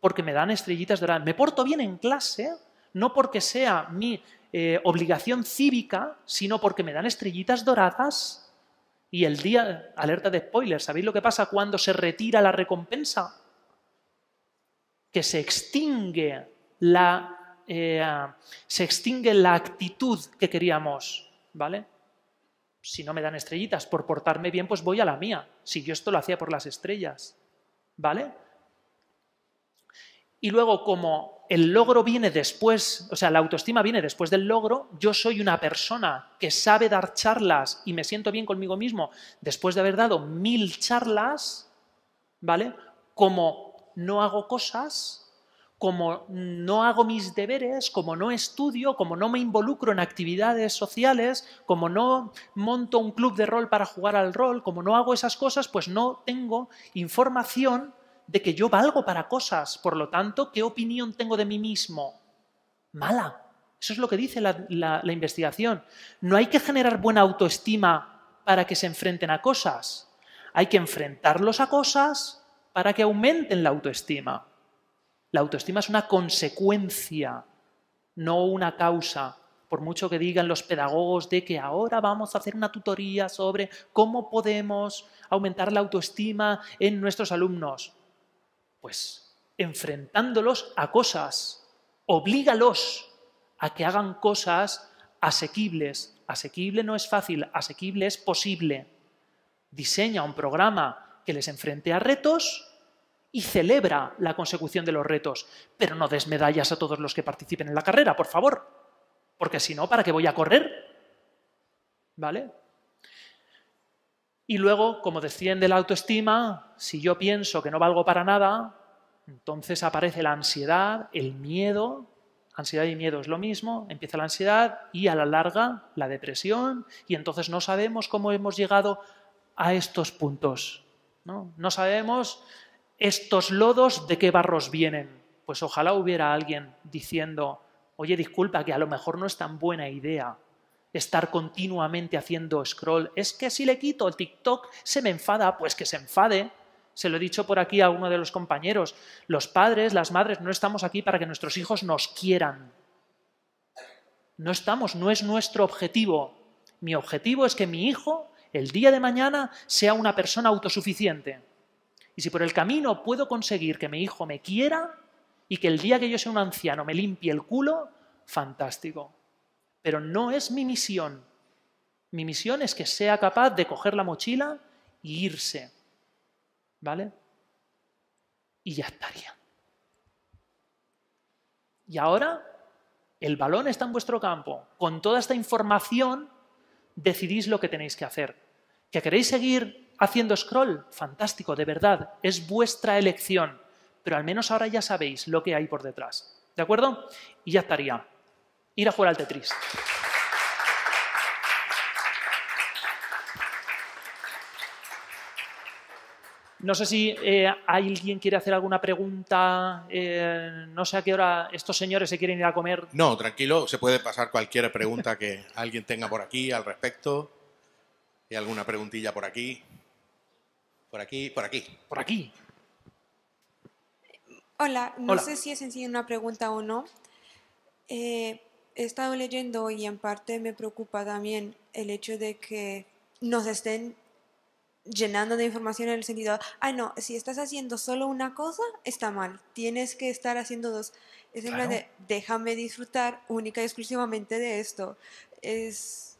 porque me dan estrellitas doradas. Me porto bien en clase, no porque sea mi eh, obligación cívica, sino porque me dan estrellitas doradas. Y el día, alerta de spoiler, ¿sabéis lo que pasa cuando se retira la recompensa? Que se extingue la, eh, se extingue la actitud que queríamos, ¿vale? Si no me dan estrellitas por portarme bien, pues voy a la mía. Si yo esto lo hacía por las estrellas. ¿Vale? Y luego, como el logro viene después, o sea, la autoestima viene después del logro, yo soy una persona que sabe dar charlas y me siento bien conmigo mismo después de haber dado mil charlas, ¿vale? Como no hago cosas, como no hago mis deberes, como no estudio, como no me involucro en actividades sociales, como no monto un club de rol para jugar al rol, como no hago esas cosas, pues no tengo información de que yo valgo para cosas. Por lo tanto, ¿qué opinión tengo de mí mismo? Mala. Eso es lo que dice la, investigación. No hay que generar buena autoestima para que se enfrenten a cosas. Hay que enfrentarlos a cosas para que aumenten la autoestima. La autoestima es una consecuencia, no una causa. Por mucho que digan los pedagogos de que ahora vamos a hacer una tutoría sobre cómo podemos aumentar la autoestima en nuestros alumnos. Pues enfrentándolos a cosas, oblígalos a que hagan cosas asequibles. Asequible no es fácil, asequible es posible. Diseña un programa que les enfrente a retos y celebra la consecución de los retos, pero no des medallas a todos los que participen en la carrera, por favor, porque si no, ¿para qué voy a correr? ¿Vale? Y luego, como desciende la autoestima, si yo pienso que no valgo para nada, entonces aparece la ansiedad, el miedo, ansiedad y miedo es lo mismo, empieza la ansiedad y a la larga la depresión, y entonces no sabemos cómo hemos llegado a estos puntos. No, no sabemos estos lodos de qué barros vienen. Pues ojalá hubiera alguien diciendo, oye, disculpa, que a lo mejor no es tan buena idea estar continuamente haciendo scroll. Es que si le quito el TikTok se me enfada, pues que se enfade. Se lo he dicho por aquí a uno de los compañeros. Los padres, las madres, no estamos aquí para que nuestros hijos nos quieran. No estamos, no es nuestro objetivo. Mi objetivo es que mi hijo el día de mañana sea una persona autosuficiente y si por el camino puedo conseguir que mi hijo me quiera y que el día que yo sea un anciano me limpie el culo, fantástico. Pero no es mi misión. Mi misión es que sea capaz de coger la mochila y irse. ¿Vale? Y ya estaría. Y ahora el balón está en vuestro campo. Con toda esta información decidís lo que tenéis que hacer. ¿Que queréis seguir haciendo scroll. Fantástico, de verdad, es vuestra elección. Pero al menos ahora ya sabéis lo que hay por detrás. ¿De acuerdo? Y ya estaría. Ir a jugar al Tetris. No sé si eh, alguien quiere hacer alguna pregunta. Eh, no sé a qué hora estos señores se quieren ir a comer. No, tranquilo, se puede pasar cualquier pregunta que alguien tenga por aquí al respecto. Y alguna preguntilla por aquí. Por aquí, por aquí. Por aquí. Hola, no sé si es en una pregunta o no. Eh, he estado leyendo y en parte me preocupa también el hecho de que nos estén llenando de información en el sentido, ah, no, si estás haciendo solo una cosa, está mal, tienes que estar haciendo dos. Es claro. de, déjame disfrutar única y exclusivamente de esto. Es...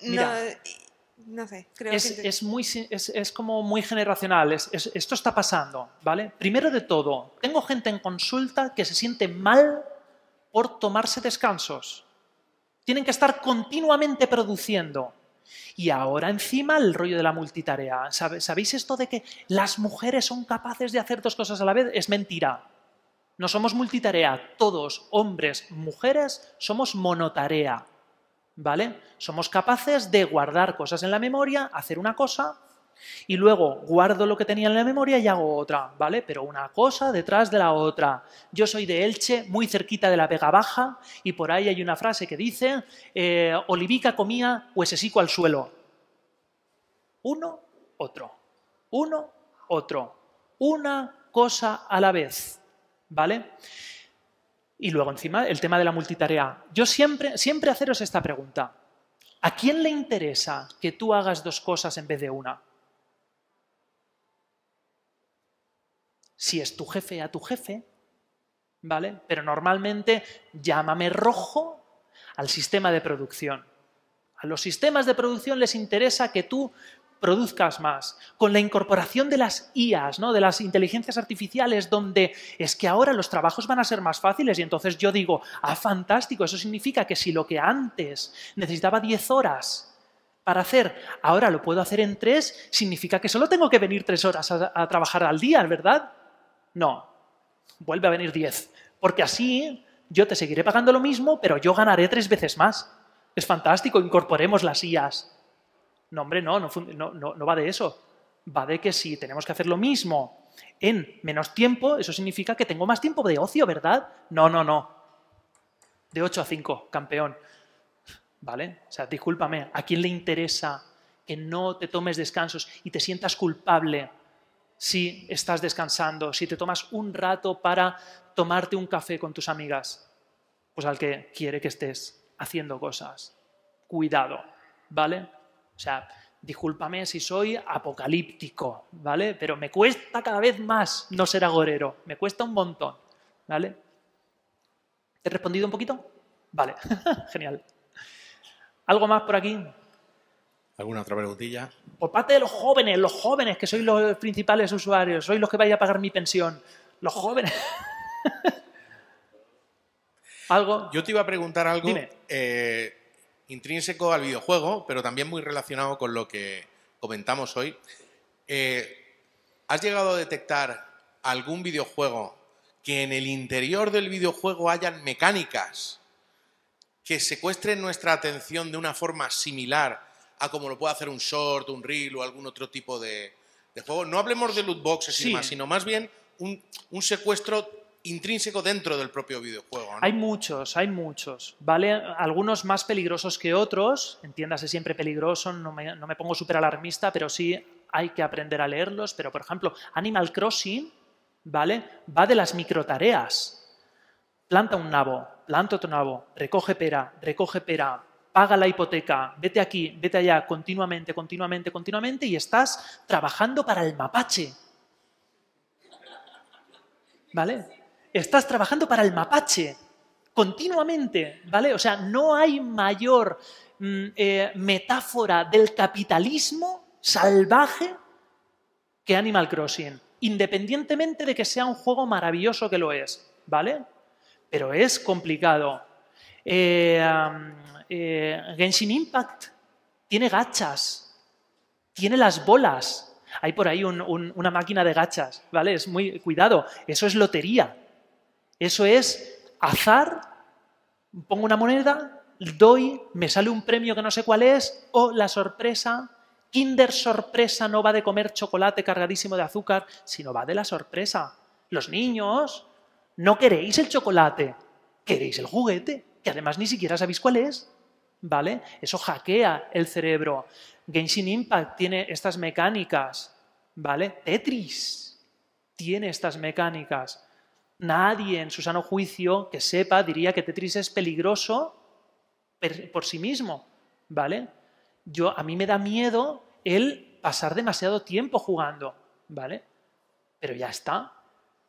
Mira, eh, no sé, creo es, que... es, como muy generacional, esto está pasando, ¿vale? Primero de todo, tengo gente en consulta que se siente mal por tomarse descansos. Tienen que estar continuamente produciendo. Y ahora encima el rollo de la multitarea. ¿Sabéis esto de que las mujeres son capaces de hacer dos cosas a la vez? Es mentira. No somos multitarea. Todos, hombres, mujeres, somos monotarea. ¿vale? Somos capaces de guardar cosas en la memoria, hacer una cosa y luego guardo lo que tenía en la memoria y hago otra, ¿vale? Pero una cosa detrás de la otra. Yo soy de Elche, muy cerquita de la Vega Baja, y por ahí hay una frase que dice, eh, Olivica comía huesesico al suelo. Uno, otro. Uno, otro. Una cosa a la vez, ¿vale? Y luego encima el tema de la multitarea. Yo siempre, siempre haceros esta pregunta. ¿A quién le interesa que tú hagas dos cosas en vez de una? Si es tu jefe, a tu jefe, ¿vale? Pero normalmente llámame rojo al sistema de producción. A los sistemas de producción les interesa que tú produzcas más, con la incorporación de las IAs, ¿no? de las inteligencias artificiales, donde es que ahora los trabajos van a ser más fáciles y entonces yo digo, ah, fantástico, eso significa que si lo que antes necesitaba 10 horas para hacer, ahora lo puedo hacer en 3, significa que solo tengo que venir 3 horas a, trabajar al día, ¿verdad? No, vuelve a venir 10, porque así yo te seguiré pagando lo mismo, pero yo ganaré tres veces más. Es fantástico, incorporemos las IAs. No, hombre, no, no, no, no va de eso. Va de que si tenemos que hacer lo mismo en menos tiempo, eso significa que tengo más tiempo de ocio, ¿verdad? No, no, no. De 8 a 5, campeón. ¿Vale? O sea, discúlpame, ¿a quién le interesa que no te tomes descansos y te sientas culpable si estás descansando, si te tomas un rato para tomarte un café con tus amigas? Pues al que quiere que estés haciendo cosas. Cuidado, ¿vale? O sea, discúlpame si soy apocalíptico, ¿vale? Pero me cuesta cada vez más no ser agorero, me cuesta un montón, ¿vale? ¿Te he respondido un poquito? Vale, genial. ¿Algo más por aquí? ¿Alguna otra preguntilla? Por parte de los jóvenes, los jóvenes que sois los principales usuarios, sois los que vais a pagar mi pensión. Los jóvenes. ¿Algo? Yo te iba a preguntar algo. Dime. Eh, intrínseco al videojuego, pero también muy relacionado con lo que comentamos hoy. Eh, ¿Has llegado a detectar algún videojuego que en el interior del videojuego hayan mecánicas que secuestren nuestra atención de una forma similar a como lo puede hacer un short, un reel o algún otro tipo de, juego? No hablemos de loot boxes y sino más bien un secuestro intrínseco dentro del propio videojuego. Hay muchos, hay muchos, ¿vale? Algunos más peligrosos que otros, entiéndase siempre peligroso, no me, pongo súper alarmista, pero sí hay que aprender a leerlos, pero por ejemplo, Animal Crossing, ¿vale? Va de las microtareas. Planta un nabo, planta otro nabo, recoge pera, recoge pera, paga la hipoteca, vete aquí, vete allá, continuamente, continuamente, continuamente, y estás trabajando para el mapache. ¿Vale? estás trabajando para el mapache continuamente, ¿vale? O sea, no hay mayor mm, eh, metáfora del capitalismo salvaje que Animal Crossing, independientemente de que sea un juego maravilloso que lo es, ¿vale? Pero es complicado. Eh, eh, Genshin Impact tiene gachas, tiene las bolas. Hay por ahí una máquina de gachas, ¿vale? Es muy. Cuidado, eso es lotería. Eso es azar, pongo una moneda, doy, me sale un premio que no sé cuál es, o la sorpresa. Kinder sorpresa no va de comer chocolate cargadísimo de azúcar, sino va de la sorpresa. Los niños, no queréis el chocolate, queréis el juguete, que además ni siquiera sabéis cuál es. ¿Vale? Eso hackea el cerebro. Genshin Impact tiene estas mecánicas. ¿Vale? Tetris tiene estas mecánicas. Nadie en su sano juicio que sepa diría que Tetris es peligroso por sí mismo, ¿vale? Yo, a mí me da miedo el pasar demasiado tiempo jugando, ¿vale? Pero ya está.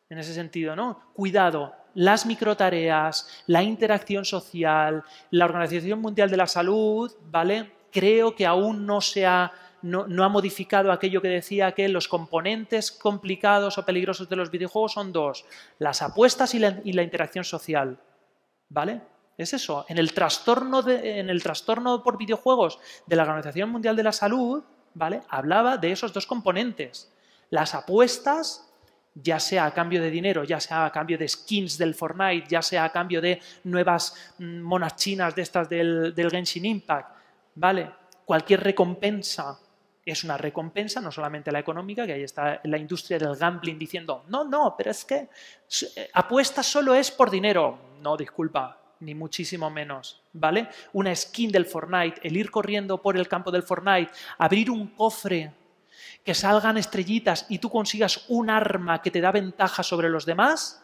En ese sentido, ¿no? Cuidado, las microtareas, la interacción social, la Organización Mundial de la Salud, ¿vale? Creo que aún no se ha no, ha modificado aquello que decía que los componentes complicados o peligrosos de los videojuegos son dos, las apuestas y la, interacción social. ¿Vale? Es eso. En el, trastorno en el trastorno por videojuegos de la Organización Mundial de la Salud, ¿vale? Hablaba de esos dos componentes. Las apuestas ya sea a cambio de dinero, ya sea a cambio de skins del Fortnite, ya sea a cambio de nuevas mm, monas chinas de estas del, del Genshin Impact, ¿vale? Cualquier recompensa es una recompensa, no solamente la económica, que ahí está la industria del gambling diciendo, no, no, pero es que eh, apuesta solo es por dinero. No, disculpa, ni muchísimo menos, ¿vale? Una skin del Fortnite, el ir corriendo por el campo del Fortnite, abrir un cofre, que salgan estrellitas y tú consigas un arma que te da ventaja sobre los demás,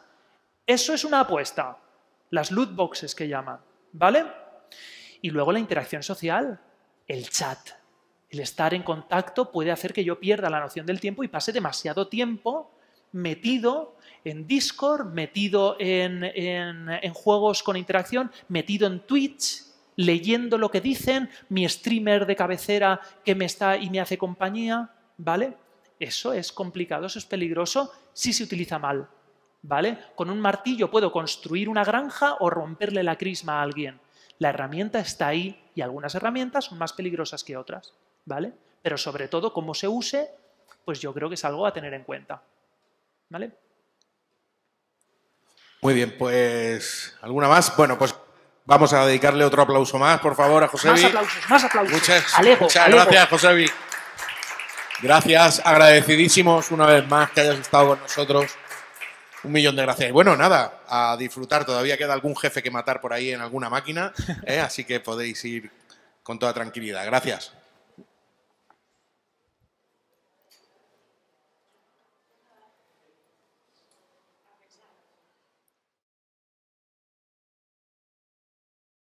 eso es una apuesta. Las loot boxes que llaman, ¿vale? Y luego la interacción social, el chat el estar en contacto puede hacer que yo pierda la noción del tiempo y pase demasiado tiempo metido en Discord, metido en, juegos con interacción, metido en Twitch, leyendo lo que dicen, mi streamer de cabecera que me está y me hace compañía, ¿vale? Eso es complicado, eso es peligroso si se utiliza mal, ¿vale? Con un martillo puedo construir una granja o romperle la crisma a alguien. La herramienta está ahí y algunas herramientas son más peligrosas que otras. ¿vale? Pero sobre todo, cómo se use, pues yo creo que es algo a tener en cuenta, ¿vale? Muy bien, pues ¿alguna más? Bueno, pues vamos a dedicarle otro aplauso más, por favor, a José. Más aplausos, más aplausos. Muchas, Alejo, muchas gracias, José Gracias, agradecidísimos una vez más que hayas estado con nosotros. Un millón de gracias. Y bueno, nada, a disfrutar. Todavía queda algún jefe que matar por ahí en alguna máquina, ¿eh? así que podéis ir con toda tranquilidad. Gracias.